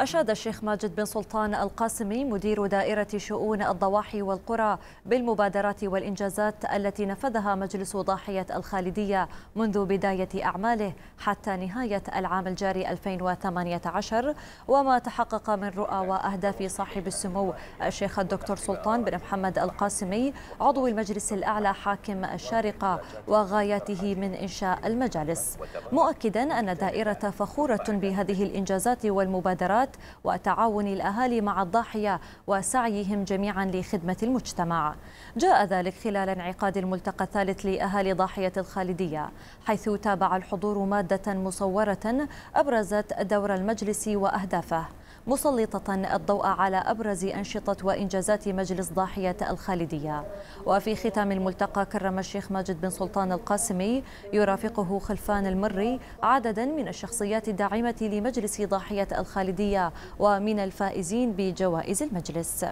أشاد الشيخ ماجد بن سلطان القاسمي مدير دائرة شؤون الضواحي والقرى بالمبادرات والإنجازات التي نفذها مجلس ضاحية الخالدية منذ بداية أعماله حتى نهاية العام الجاري 2018 وما تحقق من رؤى وأهداف صاحب السمو الشيخ الدكتور سلطان بن محمد القاسمي عضو المجلس الأعلى حاكم الشارقة وغاياته من إنشاء المجالس مؤكدا أن دائرة فخورة بهذه الإنجازات والمبادرات العلاقات وتعاون الأهالي مع الضاحية وسعيهم جميعا لخدمة المجتمع جاء ذلك خلال انعقاد الملتقى الثالث لأهالي ضاحية الخالدية حيث تابع الحضور مادة مصورة أبرزت دور المجلس وأهدافه مسلطة الضوء على أبرز أنشطة وإنجازات مجلس ضاحية الخالدية وفي ختام الملتقى كرم الشيخ ماجد بن سلطان القاسمي يرافقه خلفان المري عددا من الشخصيات الداعمة لمجلس ضاحية الخالدية ومن الفائزين بجوائز المجلس